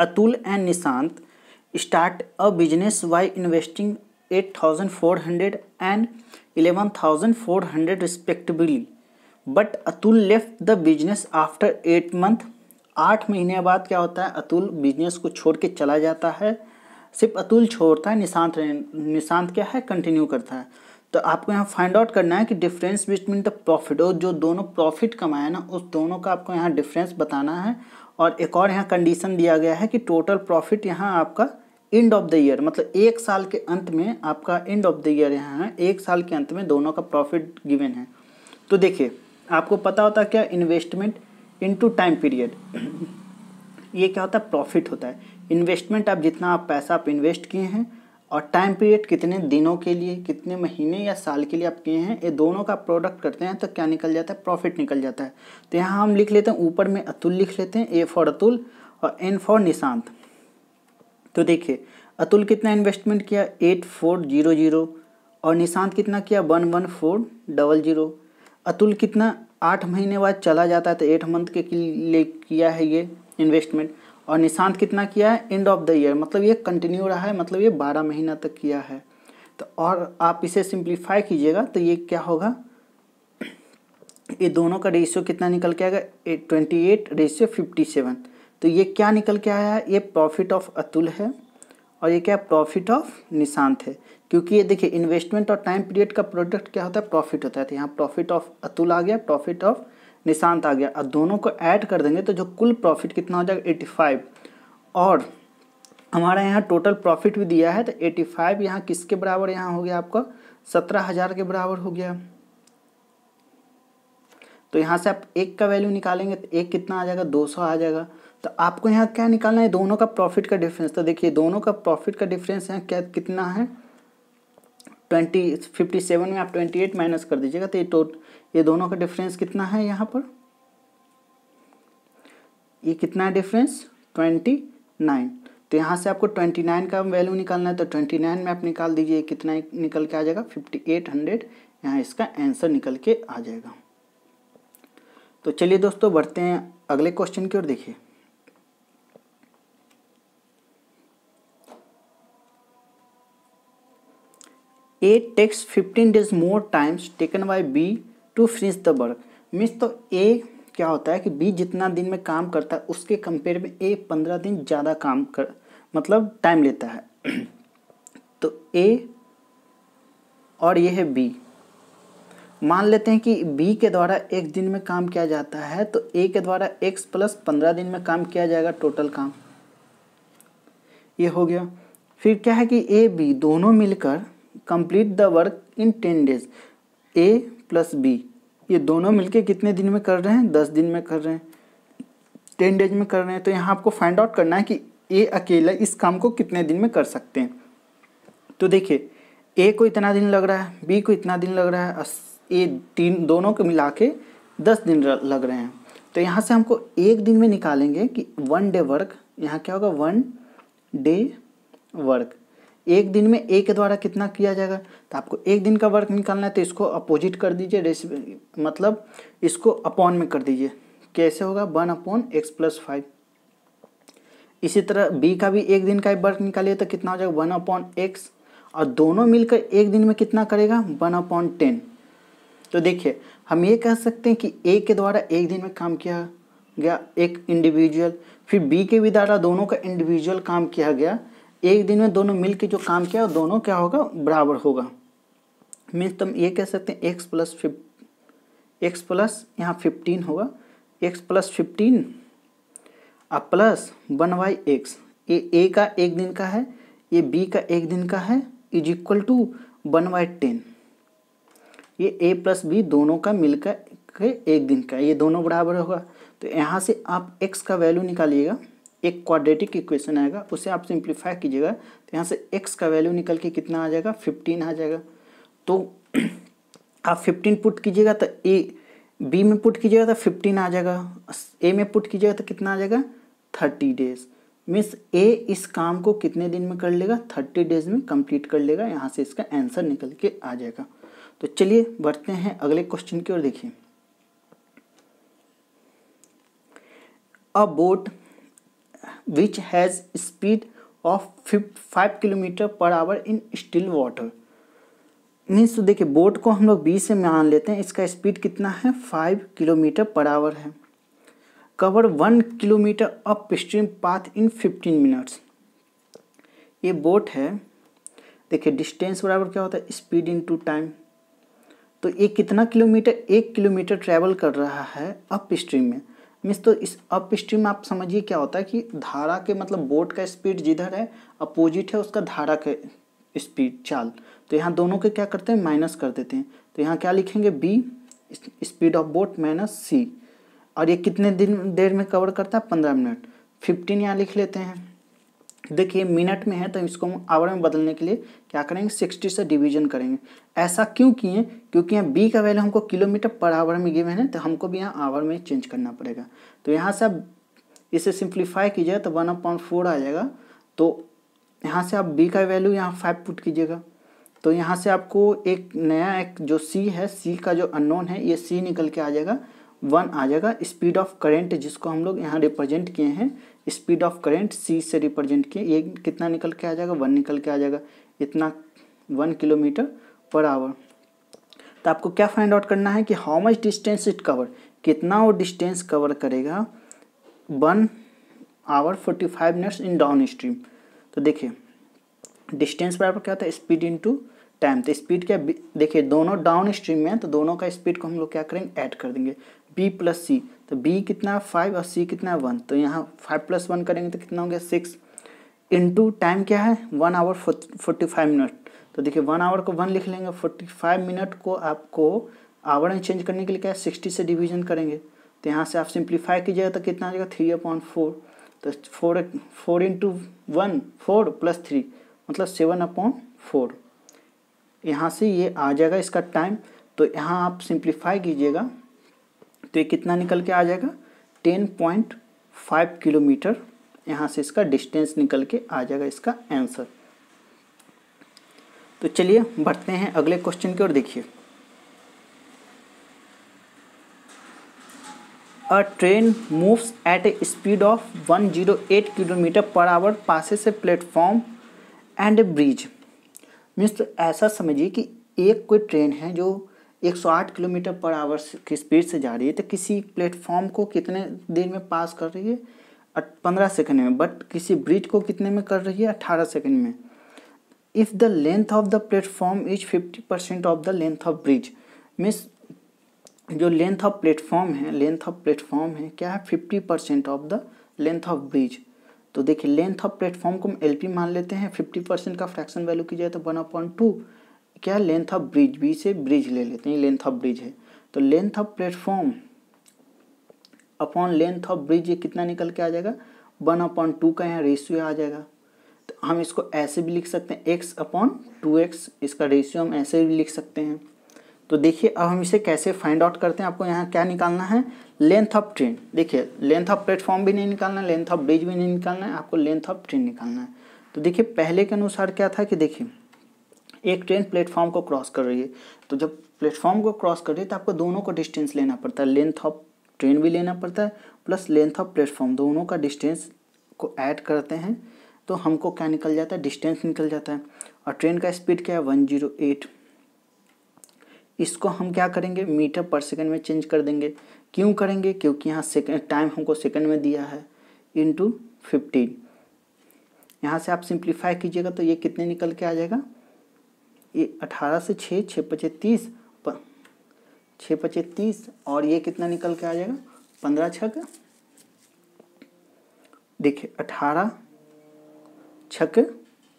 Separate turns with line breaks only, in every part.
Atul and Nishant start a business by investing eight thousand four hundred and eleven thousand four hundred respectively but Atul left the business after eight month आठ महीने बाद क्या होता है Atul business को छोड़ के चला जाता है सिर्फ अतुल छोड़ता है निशांत निशांत क्या है कंटिन्यू करता है तो आपको यहाँ फाइंड आउट करना है कि डिफरेंस बिटवीन द प्रॉफिट और जो दोनों प्रॉफिट कमाया ना उस दोनों का आपको यहाँ डिफरेंस बताना है और एक और यहाँ कंडीशन दिया गया है कि टोटल प्रॉफिट यहाँ आपका एंड ऑफ द ईयर मतलब एक साल के अंत में आपका एंड ऑफ द ईयर यहाँ है एक साल के अंत में दोनों का प्रॉफिट गिवन है तो देखिए आपको पता होता क्या इन्वेस्टमेंट इनटू टाइम पीरियड ये क्या होता है प्रॉफिट होता है इन्वेस्टमेंट आप जितना आप पैसा आप इन्वेस्ट किए हैं और टाइम पीरियड कितने दिनों के लिए कितने महीने या साल के लिए आप किए हैं ये दोनों का प्रोडक्ट करते हैं तो क्या निकल जाता है प्रॉफिट निकल जाता है तो यहाँ हम लिख लेते हैं ऊपर में अतुल लिख लेते हैं ए फॉर अतुल और एन फॉर निशांत तो देखिए अतुल कितना इन्वेस्टमेंट किया एट फोर जीरो जीरो और निशांत कितना किया one one four double zero Atul कितना आठ महीने बाद चला जाता है तो एट मंथ के लिए किया है ये इन्वेस्टमेंट और निशांत कितना किया है एंड ऑफ द ईयर मतलब ये कंटिन्यू रहा है मतलब ये बारह महीना तक किया है तो और आप इसे सिंप्लीफाई कीजिएगा तो ये क्या होगा ये दोनों का रेशियो कितना निकल के आएगा twenty eight ratio fifty seven तो ये क्या निकल के आया है ये प्रॉफिट ऑफ अतुल है और ये क्या प्रॉफिट ऑफ निशांत है क्योंकि ये देखिए इन्वेस्टमेंट और टाइम पीरियड का प्रोडक्ट क्या होता है प्रॉफिट होता है तो यहाँ प्रॉफिट ऑफ अतुल आ गया प्रॉफिट ऑफ निशांत आ गया अब दोनों को ऐड कर देंगे तो जो कुल प्रॉफिट कितना हो जाएगा एटी फाइव और हमारे यहाँ टोटल प्रॉफिट भी दिया है तो एटी फाइव यहाँ किसके बराबर यहाँ हो गया आपका सत्रह हज़ार के बराबर हो गया तो यहाँ से आप एक का वैल्यू निकालेंगे तो एक कितना आ जाएगा दो सौ आ जाएगा तो आपको यहाँ क्या निकालना है दोनों का प्रॉफिट का डिफरेंस तो देखिए दोनों का प्रॉफिट का डिफरेंस यहाँ क्या कितना है ट्वेंटी फिफ्टी सेवन में आप ट्वेंटी एट माइनस कर दीजिएगा तो ये टोट ये दोनों का डिफरेंस कितना है यहाँ पर ये कितना है डिफरेंस ट्वेंटी नाइन तो यहाँ से आपको ट्वेंटी नाइन का वैल्यू निकालना है तो ट्वेंटी नाइन में आप निकाल दीजिए कितना निकल के आ जाएगा फिफ्टी एट हंड्रेड यहाँ इसका आंसर निकल के आ जाएगा तो चलिए दोस्तों बढ़ते हैं अगले क्वेश्चन की ओर देखिए A takes 15 days more times taken by B to freeze the work means तो ए क्या होता है कि बी जितना दिन में काम करता है उसके कंपेयर में ए पंद्रह दिन ज़्यादा काम कर मतलब टाइम लेता है तो ए और ये है बी मान लेते हैं कि बी के द्वारा एक दिन में काम किया जाता है तो ए के द्वारा एक्स प्लस पंद्रह दिन में काम किया जाएगा टोटल काम ये हो गया फिर क्या है कि ए बी दोनों मिलकर complete the work in ten days A plus B ये दोनों मिलके कितने दिन में कर रहे हैं दस दिन में कर रहे हैं टेन डेज में कर रहे हैं तो यहाँ आपको फाइंड आउट करना है कि ए अकेला इस काम को कितने दिन में कर सकते हैं तो देखिए ए को इतना दिन लग रहा है बी को इतना दिन लग रहा है ए तीन दोनों को मिला के दस दिन लग रहे हैं तो यहाँ से हमको एक दिन में निकालेंगे कि वन डे वर्क यहाँ क्या होगा वन डे वर्क एक दिन में ए के द्वारा कितना किया जाएगा तो आपको एक दिन का वर्क निकालना है तो इसको अपोजिट कर दीजिए रेस मतलब इसको अपॉन में कर दीजिए कैसे होगा one upon X plus five इसी तरह बी का भी एक दिन का वर्क निकालिए तो कितना हो जाएगा वन अपॉन एक्स और दोनों मिलकर एक दिन में कितना करेगा वन अपॉन टेन तो देखिए हम ये कह सकते हैं कि ए के द्वारा एक दिन में काम किया गया एक इंडिविजुअल फिर बी के भी द्वारा दोनों का इंडिविजुअल काम किया गया एक दिन में दोनों मिल के जो काम किया दोनों क्या होगा बराबर होगा मीन्स हम ये कह सकते हैं X plus fif X plus यहाँ फिफ्टीन होगा एक्स प्लस फिफ्टीन और प्लस वन वाई एक्स ये ए का एक दिन का है ये बी का एक दिन का है is equal to one by ten ये ए प्लस बी दोनों का मिलकर के एक दिन का ये दोनों बराबर होगा तो यहाँ से आप एक्स का वैल्यू निकालिएगा एक क्वाड्रेटिक इक्वेशन आएगा उसे आप सिंप्लीफाई कीजिएगा तो यहाँ से एक्स का वैल्यू निकल के कितना आ जाएगा फिफ्टीन आ जाएगा तो आप फिफ्टीन पुट कीजिएगा तो ए बी में पुट कीजिएगा तो फिफ्टीन आ जाएगा ए में पुट कीजिएगा तो कितना आ जाएगा थर्टी डेज मीन्स ए इस काम को कितने दिन में कर लेगा थर्टी डेज में कंप्लीट कर लेगा यहाँ से इसका आंसर निकल के आ जाएगा तो चलिए बढ़ते हैं अगले क्वेश्चन की ओर देखिए a boat has speed of of five kilometre per hour in still water means तो देखिए बोट को हम लोग बी से मान लेते हैं इसका स्पीड कितना है फाइव किलोमीटर पर आवर है cover one kilometre upstream path in fifteen minutes ये बोट है देखिए डिस्टेंस बराबर क्या होता है स्पीड इन टू टाइम तो ये कितना किलोमीटर एक किलोमीटर ट्रैवल कर रहा है अप स्ट्रीम में मीन्स तो इस अप स्ट्रीम आप समझिए क्या होता है कि धारा के मतलब बोट का स्पीड जिधर है अपोजिट है उसका धारा के स्पीड चाल तो यहाँ दोनों के क्या करते हैं माइनस कर देते हैं तो यहाँ क्या लिखेंगे B speed of boat minus C और ये कितने दिन देर में कवर करता है पंद्रह मिनट फिफ्टीन यहाँ लिख लेते हैं देखिए मिनट में है तो इसको हम आवर में बदलने के लिए क्या करेंगे सिक्सटी से डिवीजन करेंगे ऐसा क्यों किए क्योंकि यहाँ बी का वैल्यू हमको किलोमीटर पर आवर में गिवन है तो हमको भी यहाँ आवर में चेंज करना पड़ेगा तो यहाँ से आप इसे सिंप्लीफाई कीजिएगा तो वन अपॉइंट फोर आ जाएगा तो यहाँ से आप बी का वैल्यू यहाँ फाइव पुट कीजिएगा तो यहाँ से आपको एक नया एक जो सी है सी का जो अननोन है ये सी निकल के आ जाएगा वन आ जाएगा स्पीड ऑफ करेंट जिसको हम लोग यहाँ रिप्रेजेंट किए हैं स्पीड ऑफ करेंट सी से रिप्रेजेंट किए ये कितना निकल के आ जाएगा वन निकल के आ जाएगा इतना वन किलोमीटर पर आवर तो आपको क्या फाइंड आउट करना है कि how much distance it cover कितना वो डिस्टेंस कवर करेगा one hour forty five minutes in downstream तो देखिए डिस्टेंस बराबर क्या होता है स्पीड इनटू टाइम तो स्पीड क्या देखिए दोनों डाउन स्ट्रीम में हैं तो दोनों का स्पीड को हम लोग क्या करेंगे ऐड कर देंगे बी प्लस सी तो बी कितना फाइव और सी कितना है वन तो यहाँ फाइव प्लस वन करेंगे तो कितना हो गया सिक्स इंटू टाइम क्या है one hour forty five minute तो देखिए वन आवर को वन लिख लेंगे फोर्टी फाइव मिनट को आपको आवर में चेंज करने के लिए क्या है सिक्सटी से डिवीजन करेंगे तो यहाँ से आप सिंप्लीफाई कीजिएगा तो कितना आ जाएगा थ्री अपॉइंट फोर तो four four into one four plus three मतलब सेवन अपॉइंट फोर यहाँ से ये आ जाएगा इसका टाइम तो यहाँ आप सिंप्लीफाई कीजिएगा तो ये कितना निकल के आ जाएगा टेन पॉइंट फाइव किलोमीटर यहाँ से इसका डिस्टेंस निकल के आ जाएगा इसका आंसर तो चलिए बढ़ते हैं अगले क्वेश्चन की ओर देखिए a train moves at a speed of 108 kilometre per hour passes से platform and a bridge means ऐसा समझिए कि एक कोई ट्रेन है जो 108 किलोमीटर पर आवर की स्पीड से जा रही है तो किसी प्लेटफॉर्म को कितने देर में पास कर रही है पंद्रह सेकंड में बट किसी ब्रिज को कितने में कर रही है अट्ठारह सेकंड में if the length of the platform is fifty percent of the length of bridge means जो लेंथ ऑफ प्लेटफॉर्म है लेंथ ऑफ प्लेटफॉर्म है क्या है fifty percent of the length of bridge तो देखिए लेंथ ऑफ प्लेटफॉर्म को हम L मान लेते हैं फिफ्टी परसेंट का फ्रैक्शन वैल्यू की जाए तो वन अपॉइंट टू क्या लेंथ ऑफ ब्रिज बी से ब्रिज ले लेते हैं लेंथ ऑफ ब्रिज है तो length of platform upon length of bridge ये कितना निकल के आ जाएगा वन अपॉन टू का यहाँ रेशियो आ जाएगा तो हम इसको ऐसे भी लिख सकते हैं एक्स अपॉन टू एक्स इसका रेशियो हम ऐसे भी लिख सकते हैं तो देखिए अब हम इसे कैसे फाइंड आउट करते हैं आपको यहाँ क्या निकालना है लेंथ ऑफ ट्रेन देखिए लेंथ ऑफ प्लेटफॉर्म भी नहीं निकालना है लेंथ ऑफ ब्रिज भी नहीं निकालना है आपको लेंथ ऑफ ट्रेन निकालना है तो देखिए पहले के अनुसार क्या था कि देखिए एक ट्रेन प्लेटफॉर्म को क्रॉस कर रही है तो जब प्लेटफॉर्म को क्रॉस कर रही है तो आपको दोनों को डिस्टेंस लेना पड़ता है लेंथ ऑफ ट्रेन भी लेना पड़ता है प्लस लेंथ ऑफ प्लेटफॉर्म दोनों का डिस्टेंस को ऐड करते हैं तो हमको क्या निकल जाता है डिस्टेंस निकल जाता है और ट्रेन का स्पीड क्या है वन जीरो एट इसको हम क्या करेंगे मीटर पर सेकेंड में चेंज कर देंगे क्यों करेंगे क्योंकि यहाँ सेकेंड टाइम हमको सेकेंड में दिया है टू फिफ्टीन यहाँ से आप सिंप्लीफाई कीजिएगा तो ये कितने निकल के आ जाएगा ये अठारह से छः छः पचे तीस छः पचे तीस और ये कितना निकल के आ जाएगा पंद्रह छः का देखिए अठारह छक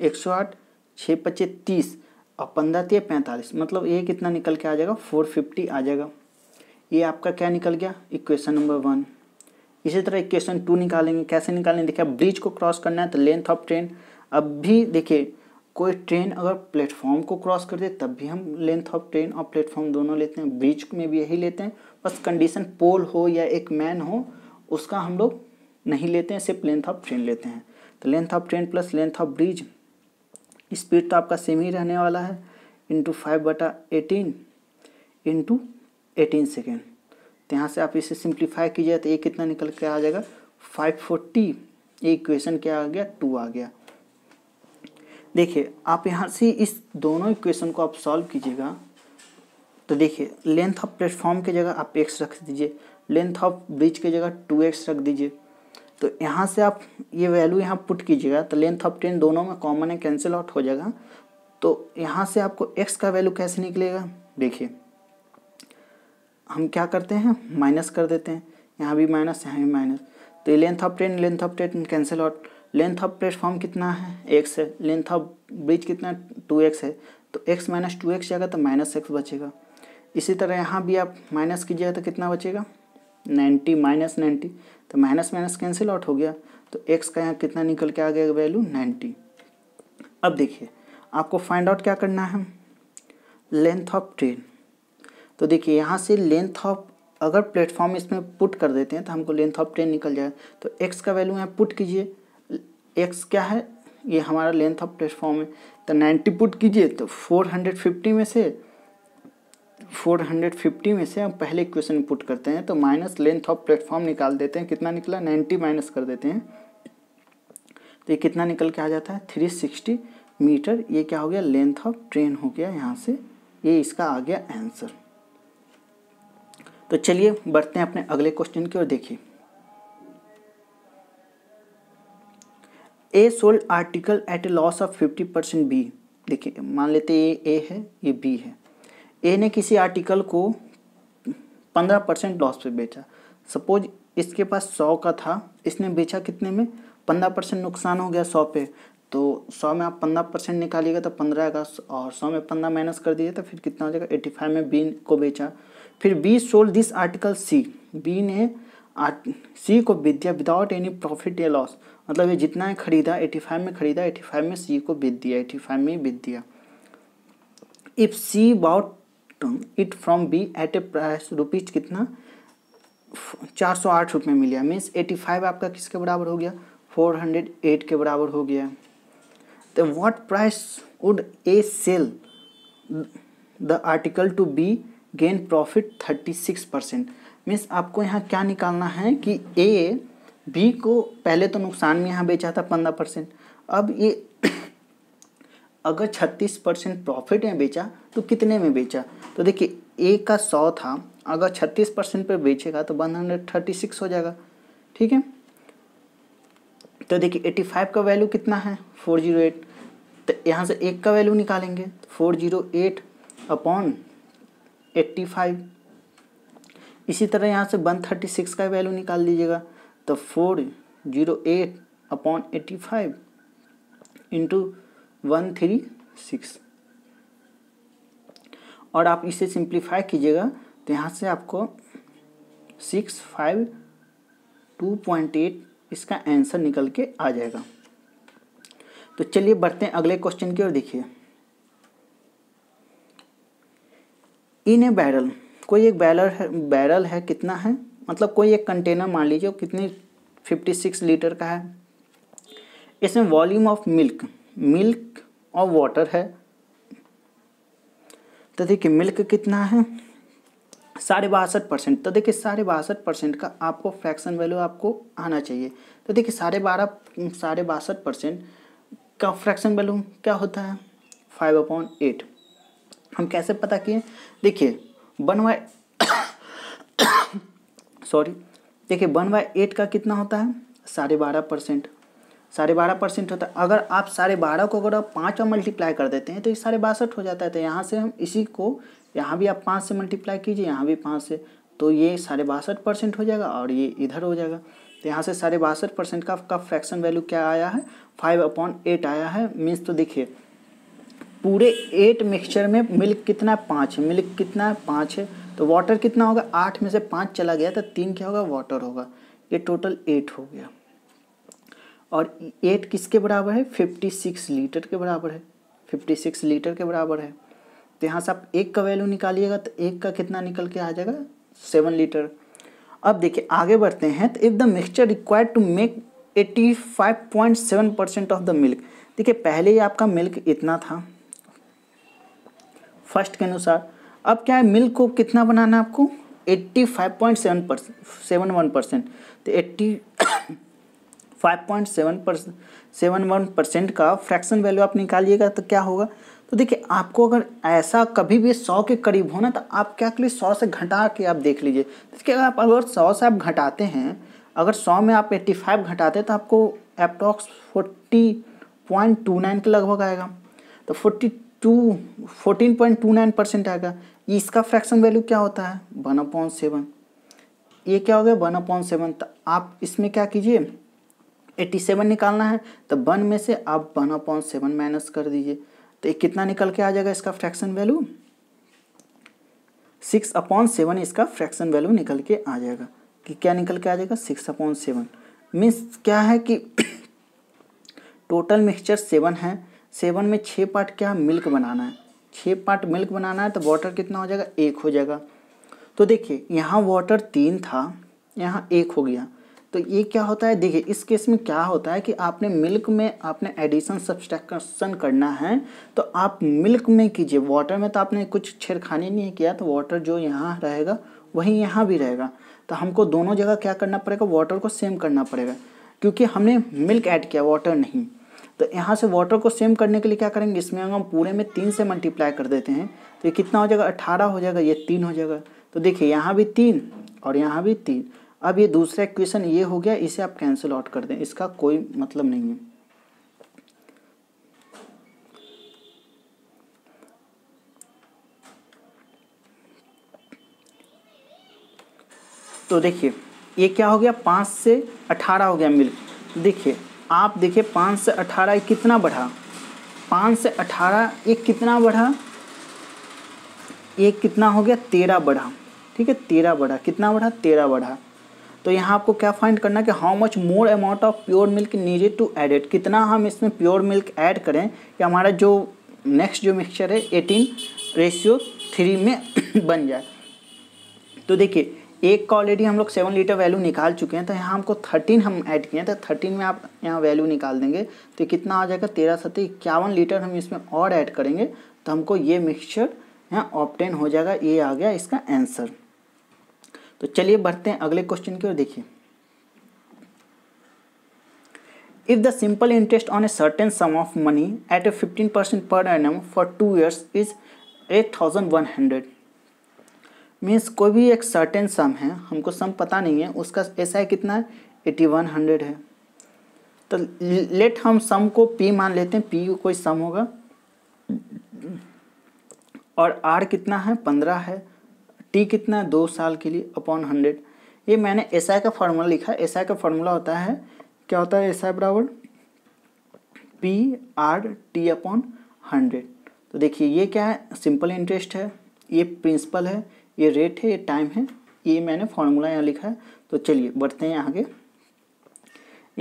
एक सौ आठ छः पचे तीस और पंद्रह तीय पैंतालीस मतलब ये कितना निकल के आ जाएगा फोर फिफ्टी आ जाएगा ये आपका क्या निकल गया इक्वेशन नंबर वन इसी तरह इक्वेशन टू निकालेंगे कैसे निकालेंगे देखिए ब्रिज को क्रॉस करना है तो लेंथ ऑफ ट्रेन अब भी देखिए कोई ट्रेन अगर प्लेटफॉर्म को क्रॉस कर दे तब भी हम लेंथ ऑफ ट्रेन और प्लेटफॉर्म दोनों लेते हैं ब्रिज में भी यही लेते हैं बस कंडीशन पोल हो या एक मैन हो उसका हम लोग नहीं लेते हैं सिर्फ लेंथ ऑफ ट्रेन लेते हैं तो length of train plus length of bridge speed तो आपका सेम ही रहने वाला है इंटू फाइव बटा एटीन इंटू एटीन सेकेंड तो यहाँ से आप इसे सिंप्लीफाई कीजिए तो ये कितना निकल के आ जाएगा फाइव फोर्टी ये इक्वेशन क्या आ गया टू आ गया देखिए आप यहाँ से इस दोनों इक्वेशन को आप सॉल्व कीजिएगा तो देखिए लेंथ ऑफ प्लेटफॉर्म की जगह आप एक्स रख दीजिए लेंथ ऑफ ब्रिज की जगह टू एक्स रख दीजिए तो यहाँ से आप ये वैल्यू यहाँ पुट कीजिएगा तो लेंथ ऑफ टेन दोनों में कॉमन है कैंसिल आउट हो जाएगा तो यहाँ से आपको एक्स का वैल्यू कैसे निकलेगा देखिए हम क्या करते हैं माइनस कर देते हैं यहाँ भी माइनस यहाँ भी माइनस तो ये length of train length of train cancel out length of platform कितना है एक्स है लेंथ ऑफ ब्रिज कितना टू एक्स है तो एक्स माइनस टू एक्स जाएगा तो माइनस एक्स बचेगा इसी तरह यहाँ भी आप माइनस कीजिएगा तो कितना बचेगा नाइन्टी माइनस नाइन्टी तो माइनस माइनस कैंसिल आउट हो गया तो एक्स का यहाँ कितना निकल के आ गया वैल्यू नाइन्टी अब देखिए आपको फाइंड आउट क्या करना है लेंथ ऑफ ट्रेन तो देखिए यहाँ से लेंथ ऑफ अगर प्लेटफॉर्म इसमें पुट कर देते हैं तो हमको लेंथ ऑफ ट्रेन निकल जाए तो एक्स का वैल्यू यहाँ पुट कीजिए एक्स क्या है ये हमारा लेंथ ऑफ प्लेटफॉर्म है तो नाइन्टी पुट कीजिए तो फोर हंड्रेड फिफ्टी में से फोर हंड्रेड फिफ्टी में से हम पहले इक्वेशन पुट करते हैं तो माइनस लेंथ ऑफ प्लेटफॉर्म निकाल देते हैं कितना निकला नाइन्टी माइनस कर देते हैं तो ये कितना निकल के आ जाता है थ्री सिक्सटी मीटर ये क्या हो गया लेंथ ऑफ ट्रेन हो गया यहाँ से ये इसका आ गया आंसर तो चलिए बढ़ते हैं अपने अगले क्वेश्चन की ओर देखिए a sold article at a loss of fifty percent B देखिए मान लेते ये ए है ये बी है ए ने किसी आर्टिकल को पंद्रह परसेंट लॉस पे बेचा सपोज इसके पास सौ का था इसने बेचा कितने में पंद्रह परसेंट नुकसान हो गया सौ पे तो सौ में आप पंद्रह परसेंट निकालिएगा तो पंद्रह का और सौ में पंद्रह माइनस कर दीजिए तो फिर कितना हो जाएगा एट्टी फाइव में बी को बेचा फिर B sold this article C B ने सी को बेच दिया विदाउट एनी प्रॉफिट या लॉस मतलब ये जितना है खरीदा एटी फाइव में खरीदा एटी फाइव में सी को बेच दिया एटी फाइव में ही बेच दिया if C bought it from B at a price rupees कितना चार सौ आठ रुपये मिल गया मीन्स एटी फाइव आपका किसके बराबर हो गया फोर हंड्रेड एट के बराबर हो गया तो what price would A sell the article to be gain profit thirty six percent means आपको यहाँ क्या निकालना है कि ए बी को पहले तो नुकसान में यहाँ बेचा था पंद्रह परसेंट अब ये अगर 36 परसेंट प्रॉफिट में बेचा तो कितने में बेचा तो देखिए ए का सौ था अगर 36 परसेंट पर बेचेगा तो सिक्स हो जाएगा ठीक है तो देखिए 85 का वैल्यू कितना है 408 तो यहाँ से एक का वैल्यू निकालेंगे four zero eight upon eighty five इसी तरह यहाँ से वन थर्टी सिक्स का वैल्यू निकाल लीजिएगा तो four zero eight upon eighty five into one three six और आप इसे सिंप्लीफाई कीजिएगा तो यहाँ से आपको six five two point eight इसका आंसर निकल के आ जाएगा तो चलिए बढ़ते हैं अगले क्वेश्चन की ओर देखिए इन ए बैरल कोई एक बैरल है बैरल है कितना है मतलब कोई एक कंटेनर मान लीजिए कितनी फिफ्टी सिक्स लीटर का है इसमें वॉल्यूम ऑफ मिल्क मिल्क और वाटर है तो देखिए मिल्क कितना है साढ़े बासठ परसेंट तो देखिए साढ़े बासठ परसेंट का आपको फ्रैक्शन वैल्यू आपको आना चाहिए तो देखिए साढ़े बारह साढ़े बासठ परसेंट का फ्रैक्शन वैल्यू क्या होता है फाइव अपॉन एट हम कैसे पता किए देखिए वन बाय सॉरी देखिए वन बाय एट का कितना होता है साढ़े बारह परसेंट साढ़े बारह परसेंट होता है अगर आप साढ़े बारह को अगर आप पाँच में मल्टीप्लाई कर देते हैं तो ये साढ़े बासठ हो जाता है तो यहाँ से हम इसी को यहाँ भी आप पाँच से मल्टीप्लाई कीजिए यहाँ भी पाँच से तो ये साढ़े बासठ परसेंट हो जाएगा और ये इधर हो जाएगा तो यहाँ से साढ़े बासठ परसेंट का आपका फ्रैक्शन वैल्यू क्या आया है फाइव अपॉन एट आया है मीन्स तो देखिए पूरे एट मिक्सचर में मिल्क कितना है पाँच है मिल्क कितना है पाँच है तो वाटर कितना होगा आठ में से पाँच चला गया तो तीन क्या होगा वाटर होगा ये टोटल एट हो गया और एट किसके बराबर है फिफ्टी सिक्स लीटर के बराबर है फिफ्टी सिक्स लीटर के बराबर है तो यहाँ से आप एक का वैल्यू निकालिएगा तो एक का कितना निकल के आ जाएगा सेवन लीटर अब देखिए आगे बढ़ते हैं तो if the mixture required to make eighty five point seven percent of the milk देखिए पहले ही आपका मिल्क इतना था फर्स्ट के अनुसार अब क्या है मिल्क को कितना बनाना है आपको eighty five point seven percent seven one percent तो eighty five point seven percent seven one percent का फ्रैक्शन वैल्यू आप निकालिएगा तो क्या होगा तो देखिए आपको अगर ऐसा कभी भी सौ के करीब हो ना तो आप क्या करिए सौ से घटा के आप देख लीजिए देखिए आप अगर सौ से आप घटाते हैं अगर सौ में आप एट्टी फाइव घटाते हैं तो आपको approx forty point two nine के लगभग आएगा तो forty two fourteen point two nine percent आएगा इसका फ्रैक्शन वैल्यू क्या होता है वन अपॉइंट सेवन ये क्या हो गया वन अपॉइंट सेवन तो आप इसमें क्या कीजिए एट्टी सेवन निकालना है तो वन में से आप वन अपॉन सेवन माइनस कर दीजिए तो ये कितना निकल के आ जाएगा इसका fraction value six upon seven इसका फ्रैक्शन वैल्यू निकल के आ जाएगा कि क्या निकल के आ जाएगा सिक्स अपॉन सेवन मीन्स क्या है कि टोटल मिक्सचर सेवन है सेवन में छः पार्ट क्या मिल्क बनाना है छः पार्ट मिल्क बनाना है तो वाटर कितना हो जाएगा एक हो जाएगा तो देखिए यहाँ वाटर तीन था यहाँ एक हो गया तो ये क्या होता है देखिए इस केस में क्या होता है कि आपने मिल्क में आपने एडिशन सब्सट्रैक्शन करना है तो आप मिल्क में कीजिए वाटर में तो आपने कुछ छेड़खानी नहीं किया तो वाटर जो यहाँ रहेगा वहीं यहाँ भी रहेगा तो हमको दोनों जगह क्या करना पड़ेगा वाटर को सेम करना पड़ेगा क्योंकि हमने मिल्क ऐड किया वाटर नहीं तो यहाँ से वाटर को सेम करने के लिए क्या करेंगे इसमें हम पूरे में तीन से मल्टीप्लाई कर देते हैं तो ये कितना हो जाएगा अट्ठारह हो जाएगा ये तीन हो जाएगा तो देखिए यहाँ भी तीन और यहाँ भी तीन अब ये दूसरा इक्वेशन ये हो गया इसे आप कैंसिल आउट कर दें इसका कोई मतलब नहीं है तो देखिए ये क्या हो गया पाँच से अठारह हो गया मिल देखिए आप देखिए पाँच से अठारह कितना बढ़ा पाँच से अठारह एक कितना बढ़ा एक कितना हो गया तेरह बढ़ा ठीक है तेरह बढ़ा कितना बढ़ा तेरह बढ़ा तो यहाँ आपको क्या फाइंड करना है कि how much more amount of pure milk needed to it कितना हम इसमें प्योर मिल्क ऐड करें कि हमारा जो नेक्स्ट जो मिक्सचर है एटीन रेशियो थ्री में बन जाए तो देखिए एक का ऑलरेडी हम लोग सेवन लीटर वैल्यू निकाल चुके हैं तो यहाँ हमको थर्टीन हम ऐड किए हैं तो थर्टीन में आप यहाँ वैल्यू निकाल देंगे तो कितना आ जाएगा तेरह सत्तर इक्यावन लीटर हम इसमें और ऐड करेंगे तो हमको ये मिक्सचर यहाँ ऑप्टेन हो जाएगा ये आ गया इसका आंसर तो चलिए बढ़ते हैं अगले क्वेश्चन की ओर देखिए if the simple interest on a certain sum of money at a fifteen percent per annum for two years is eight thousand one hundred means कोई भी एक सर्टेन सम है हमको सम पता नहीं है उसका ऐसा है कितना एटी वन हंड्रेड है तो लेट हम सम को पी मान लेते हैं पी कोई सम होगा और आर कितना है पंद्रह है टी कितना है दो साल के लिए अपॉन हंड्रेड ये मैंने एस का फार्मूला लिखा है एस का फार्मूला होता है क्या होता है एस बराबर P R T upon hundred तो देखिए ये क्या है सिंपल इंटरेस्ट है ये प्रिंसिपल है ये रेट है ये टाइम है ये मैंने फॉर्मूला यहाँ लिखा है तो चलिए बढ़ते हैं यहाँ के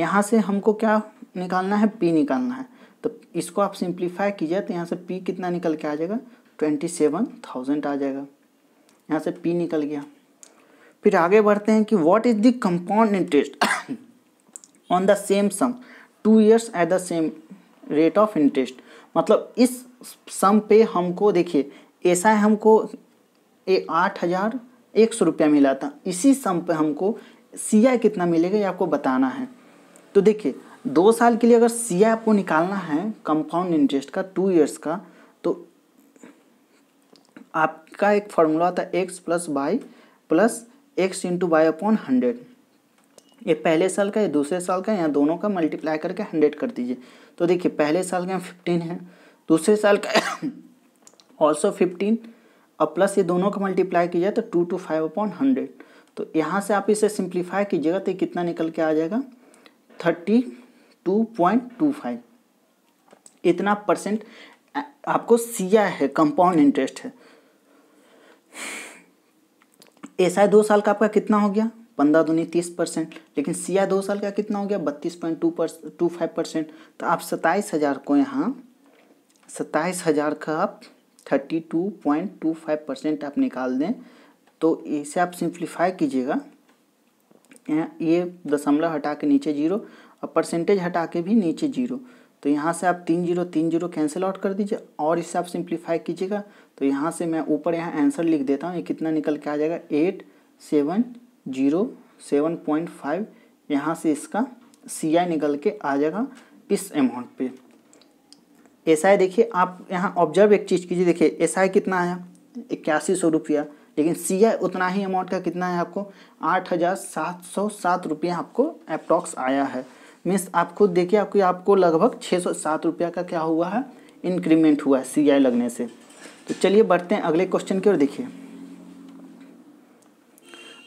यहाँ से हमको क्या निकालना है पी निकालना है तो इसको आप सिंप्लीफाई कीजिए तो यहाँ से पी कितना निकल के आ जाएगा ट्वेंटी सेवन थाउजेंड आ जाएगा यहाँ से पी निकल गया फिर आगे बढ़ते हैं कि what is the compound interest on the same sum two years at the same rate of interest मतलब इस सम पे हमको देखिए ऐसा है हमको ए आठ हज़ार एक सौ रुपया मिला था इसी सम पे हमको सी आई कितना मिलेगा ये आपको बताना है तो देखिए दो साल के लिए अगर सी आई आपको निकालना है कंपाउंड इंटरेस्ट का टू ईयर्स का आपका एक फार्मूला था X plus Y plus X into Y upon hundred ये पहले साल का ये दूसरे साल का यहाँ दोनों का मल्टीप्लाई करके हंड्रेड कर दीजिए तो देखिए पहले साल का फिफ्टीन है दूसरे साल का ऑल्सो फिफ्टीन और प्लस ये दोनों का मल्टीप्लाई किया तो two two five upon hundred तो यहाँ से आप इसे सिंप्लीफाई कीजिएगा तो कितना निकल के आ जाएगा thirty two point two five इतना परसेंट आपको सिया है कंपाउंड इंटरेस्ट है एस आई दो साल का आपका कितना हो गया पंद्रह दूनी तीस परसेंट लेकिन सी आई दो साल का कितना हो गया बत्तीस पॉइंट टू पर टू फाइव परसेंट तो आप सत्ताईस हज़ार को यहाँ सत्ताईस हज़ार का आप thirty two point two five percent आप निकाल दें तो इसे आप सिंप्लीफाई कीजिएगा ये दशमलव हटा के नीचे जीरो और परसेंटेज हटा के भी नीचे जीरो तो यहाँ से आप तीन जीरो तीन जीरो कैंसिल आउट कर दीजिए और इससे आप सिंप्लीफाई कीजिएगा तो यहाँ से मैं ऊपर यहाँ आंसर लिख देता हूँ ये कितना निकल के आ जाएगा eight seven zero seven point five यहाँ से इसका सी आई निकल के आ जाएगा इस अमाउंट पे एस आई देखिए आप यहाँ ऑब्जर्व एक चीज़ कीजिए देखिए एस आई कितना आया इक्यासी सौ रुपया लेकिन सी आई उतना ही अमाउंट का कितना है आपको आठ हज़ार सात सौ सात रुपया आपको अप्रॉक्स आया है मीन्स आप खुद देखिए आपको आपको लगभग छः सौ सात रुपया का क्या हुआ है इंक्रीमेंट हुआ है सी आई लगने से तो चलिए बढ़ते हैं अगले क्वेश्चन की ओर देखिए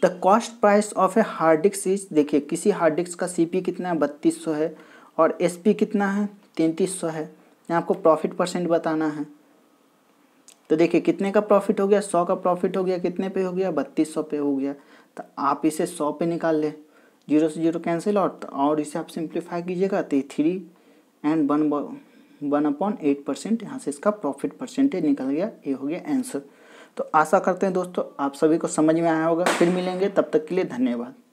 the cost price of a hard disk is देखिए किसी हार्ड डिस्क का सी पी कितना है बत्तीस सौ है और एस पी कितना है तैंतीस सौ है यहाँ आपको प्रॉफिट परसेंट बताना है तो देखिए कितने का प्रॉफिट हो गया सौ का प्रॉफिट हो गया कितने पे हो गया बत्तीस सौ पे हो गया तो आप इसे सौ पे निकाल लें जीरो से जीरो कैंसिल आउट और इसे आप सिंप्लीफाई कीजिएगा तो three and one one upon eight percent यहाँ से इसका प्रॉफिट परसेंटेज निकल गया ये हो गया आंसर तो आशा करते हैं दोस्तों आप सभी को समझ में आया होगा फिर मिलेंगे तब तक के लिए धन्यवाद